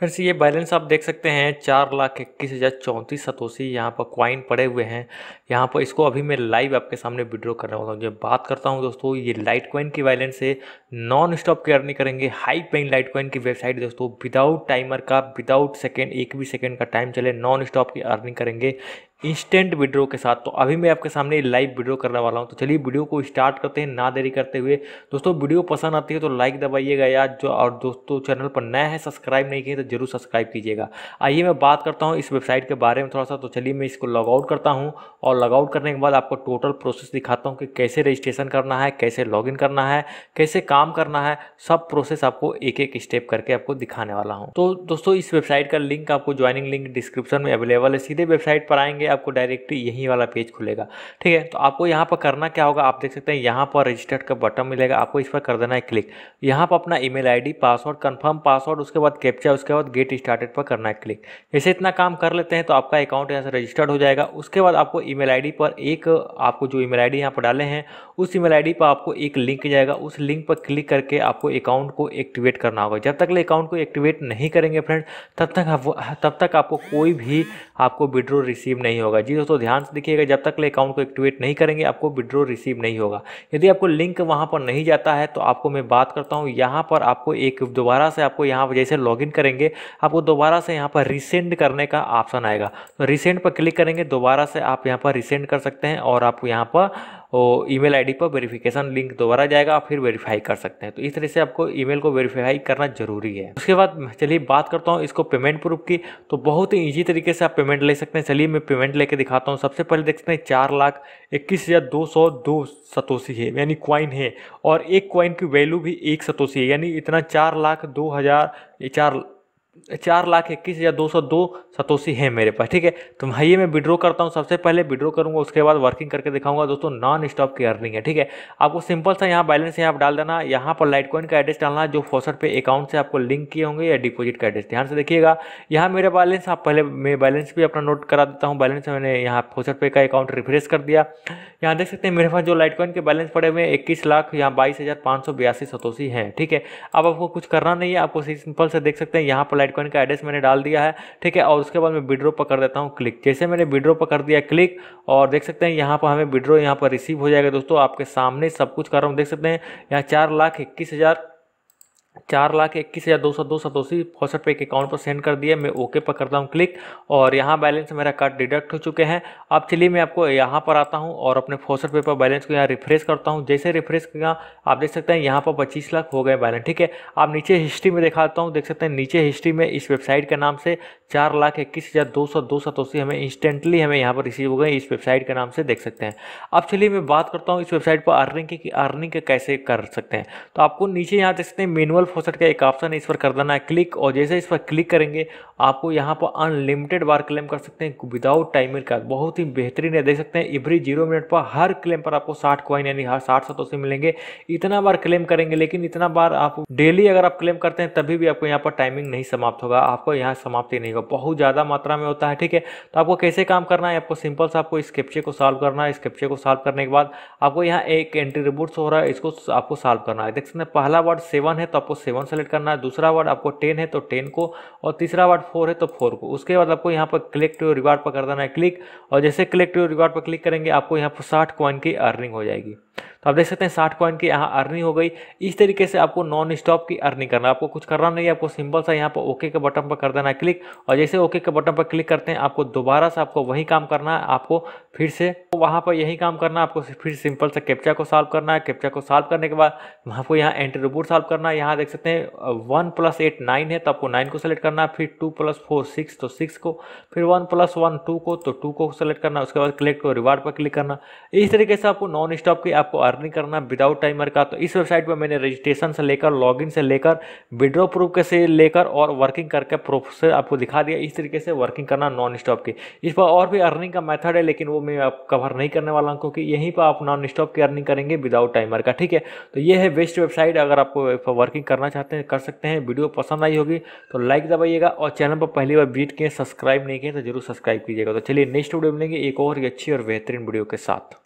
फिर से ये बैलेंस आप देख सकते हैं चार लाख इक्कीस हज़ार चौंतीस सतोसी यहाँ पर क्वाइन पड़े हुए हैं यहाँ पर इसको अभी मैं लाइव आपके सामने विड्रॉ कर रहा हूँ जब बात करता हूँ दोस्तों ये लाइट क्वाइन की बैलेंस से नॉन स्टॉप की अर्निंग करेंगे हाई पेइंग लाइट क्वाइन की वेबसाइट दोस्तों विदाउट टाइमर का विदाउट सेकेंड एक भी सेकेंड का टाइम चले नॉन स्टॉप की अर्निंग करेंगे इंस्टेंट विड्रो के साथ तो अभी मैं आपके सामने लाइव विड्रो करने वाला हूँ तो चलिए वीडियो को स्टार्ट करते हैं ना देरी करते हुए दोस्तों वीडियो पसंद आती है तो लाइक दबाइएगा यार जो और दोस्तों चैनल पर नया है सब्सक्राइब नहीं किए तो जरूर सब्सक्राइब कीजिएगा आइए मैं बात करता हूँ इस वेबसाइट के बारे में थोड़ा सा तो चलिए मैं इसको लॉगआउट करता हूँ और लॉगआउट करने के बाद आपको टोटल प्रोसेस दिखाता हूँ कि कैसे रजिस्ट्रेशन करना है कैसे इन करना है कैसे काम करना है सब प्रोसेस आपको एक एक स्टेप करके आपको दिखाने वाला हूँ तो दोस्तों इस वेबसाइट का लिंक आपको ज्वाइनिंग लिंक डिस्क्रिप्शन में अवेलेबल है सीधे वेबसाइट पर आएंगे आपको डायरेक्ट यही वाला पेज खुलेगा ठीक है तो आपको यहाँ पर करना क्या होगा आप देख सकते हैं यहाँ पर रजिस्टर्ड का बटन मिलेगा आपको इस पर कर देना है क्लिक यहाँ पर अपना email ID password confirm password उसके बाद कैप्चा उसके बाद गेट स्टार्टेड पर करना है क्लिक जैसे इतना काम कर लेते हैं तो आपका अकाउंट यहाँ से रजिस्टर्ड हो जाएगा उसके बाद आपको ईमेल मेल पर एक आपको जो ईमेल मेल आई पर डाले हैं उस ईमेल मेल पर आपको एक लिंक जाएगा उस लिंक पर क्लिक करके आपको अकाउंट को एक्टिवेट करना होगा जब तक अकाउंट को एक्टिवेट नहीं करेंगे फ्रेंड तब तक आप तब तक आपको कोई भी आपको विड्रो रिसीव नहीं होगा होगा जी दोस्तों ध्यान से देखिएगा जब तक ले अकाउंट को एक्टिवेट नहीं करेंगे आपको विड्रो रिसीव नहीं होगा यदि आपको लिंक वहाँ पर नहीं जाता है तो आपको मैं बात करता हूँ यहाँ पर आपको एक दोबारा से आपको यहाँ पर जैसे लॉग करेंगे आपको दोबारा से यहाँ पर रिसेंड करने का ऑप्शन आएगा तो रिसेंड पर क्लिक करेंगे दोबारा से आप यहाँ पर रिसेंड कर सकते हैं और आप यहाँ पर और ईमेल आईडी पर वेरिफिकेशन लिंक दोबारा जाएगा आप फिर वेरीफाई कर सकते हैं तो इस तरह से आपको ईमेल को वेरीफाई करना जरूरी है उसके बाद चलिए बात करता हूँ इसको पेमेंट प्रूफ की तो बहुत ही ईजी तरीके से आप पेमेंट ले सकते हैं चलिए मैं पेमेंट लेके दिखाता हूँ सबसे पहले देख सकते हैं चार लाख इक्कीस हज़ार दो सौ दो सतोसी है यानी क्वाइन है और एक क्वाइन की वैल्यू भी एक सतोसी है यानी इतना चार लाख दो हज़ार चार चार लाख इक्कीस हज़ार दो सौ दो सतोसी है मेरे पास ठीक है तो भाई मैं विड्रो करता हूँ सबसे पहले विड्रो करूँगा उसके बाद वर्किंग करके दिखाऊंगा दोस्तों नॉन स्टॉप की अर्निंग है ठीक है आपको सिंपल सा यहाँ बैलेंस यहाँ डाल देना यहाँ पर लाइट कॉइन का एड्रेस डालना जो फोसट पे अकाउंट से आपको लिंक किए होंगे या डिपोजिट का एड्रेस ध्यान से देखिएगा यहाँ मेरा बैलेंस आप पहले मैं बैलेंस भी अपना नोट करा देता हूँ बैलेंस मैंने यहाँ फोसट पे का अकाउंट रिफ्रेश कर दिया यहाँ देख सकते हैं मेरे पास जो लाइट कॉइन के बैलेंस पड़े हुए हैं इक्कीस लाख यहाँ बाईस हज़ार पाँच सौ बयासी सतोसी है ठीक है अब आपको कुछ करना नहीं है आपको सिंपल से देख सकते हैं यहाँ पर लाइटकॉइन का एड्रेस मैंने डाल दिया है ठीक है और उसके बाद मैं विड्रो पकड़ देता हूँ क्लिक जैसे मैंने विड्रो पकड़ दिया क्लिक और देख सकते हैं यहाँ पर हमें विड्रो यहाँ पर रिसीव हो जाएगा दोस्तों आपके सामने सब कुछ कर रहा हूँ देख सकते हैं यहाँ चार लाख इक्कीस हज़ार चार लाख इक्कीस हज़ार दो सौ दो सतोसी फोसट पे के अकाउंट पर सेंड कर दिया मैं ओके पर करता हूँ क्लिक और यहाँ बैलेंस मेरा कार्ड डिडक्ट हो चुके हैं अब चलिए मैं आपको यहाँ पर आता हूँ और अपने फोसट पे पर बैलेंस को यहाँ रिफ्रेश करता हूँ जैसे रिफ्रेश किया आप देख सकते हैं यहाँ पर पच्चीस लाख हो गए बैलेंस ठीक है आप नीचे हिस्ट्री में दिखाता हूँ देख सकते हैं नीचे हिस्ट्री में इस वेबसाइट के नाम से चार लाख इक्कीस हज़ार दो सौ दो सतोसी हमें इंस्टेंटली हमें यहाँ पर रिसीव हो गए इस वेबसाइट के नाम से देख सकते हैं अब चलिए मैं बात करता हूँ इस वेबसाइट पर अर्निंग की अर्निंग कैसे कर सकते हैं तो आपको नीचे यहाँ देख सकते हैं मेनुअल डबल फोसेट का एक ऑप्शन है इस पर कर देना है क्लिक और जैसे इस पर क्लिक करेंगे आपको यहाँ पर अनलिमिटेड बार क्लेम कर सकते हैं विदाउट टाइमिंग का बहुत ही बेहतरीन है देख सकते हैं एवरी जीरो मिनट पर हर क्लेम पर आपको साठ क्वाइन यानी हर साठ सतों से मिलेंगे इतना बार क्लेम करेंगे लेकिन इतना बार आप डेली अगर आप क्लेम करते हैं तभी भी आपको यहाँ पर टाइमिंग नहीं समाप्त होगा आपको यहाँ समाप्ति नहीं होगा बहुत ज़्यादा मात्रा में होता है ठीक है तो आपको कैसे काम करना है आपको सिंपल सा आपको इस कैप्चे को सॉल्व करना है इस कैप्चे को सॉल्व करने के बाद आपको यहाँ एक एंट्री रिबोर्ट्स हो रहा है इसको आपको सॉल्व करना है देख सकते हैं पहला वर्ड सेवन है तो आपको आपको सेवन सेलेक्ट करना है दूसरा वर्ड आपको टेन है तो टेन को और तीसरा वर्ड फोर है तो फोर को उसके बाद आपको यहाँ पर क्लिक टू रिवार्ड पर कर देना है क्लिक और जैसे क्लिक टू रिवार्ड पर क्लिक करेंगे आपको यहाँ पर साठ कॉइन की अर्निंग हो जाएगी तो आप देख सकते हैं साठ कॉइन की यहाँ अर्निंग हो गई इस तरीके से आपको नॉन स्टॉप की अर्निंग करना आपको कुछ करना नहीं है आपको सिंपल सा यहाँ पर ओके के बटन पर कर देना है क्लिक और जैसे ओके के बटन पर क्लिक करते हैं आपको दोबारा से आपको वही काम करना है आपको फिर से वहाँ पर यही काम करना है आपको फिर सिंपल से कैप्चा को सॉल्व करना है कैप्चा को सॉल्व करने के बाद वहाँ को यहाँ एंट्री रिपोर्ट सॉल्व करना है यहाँ देख सकते हैं वन प्लस एट नाइन है तो आपको नाइन को सेलेक्ट करना है फिर टू प्लस फोर सिक्स तो सिक्स को फिर वन प्लस वन टू को तो टू को सेलेक्ट करना उसके बाद क्लिक को रिवार्ड पर क्लिक करना इस तरीके से आपको नॉन स्टॉप की आपको अर्निंग करना विदाउट टाइमर का तो इस वेबसाइट पर मैंने रजिस्ट्रेशन से लेकर लॉगिन से लेकर विड्रॉ प्रूफ के से लेकर और वर्किंग करके प्रोसेस आपको दिखा दिया इस तरीके से वर्किंग करना नॉन स्टॉप की इस पर और भी अर्निंग का मेथड है लेकिन वो मैं आप कवर नहीं करने वाला हूँ क्योंकि यहीं पर आप नॉन स्टॉप की अर्निंग करेंगे विदाउट टाइमर का ठीक है तो ये है बेस्ट वेबसाइट अगर आपको वर्किंग करना चाहते हैं कर सकते हैं वीडियो पसंद आई होगी तो लाइक दबाइएगा और चैनल पर पहली बार बीट किए सब्सक्राइब नहीं किए तो जरूर सब्सक्राइब कीजिएगा तो चलिए नेक्स्ट वीडियो मिलेंगे एक और अच्छी और बेहतरीन वीडियो के साथ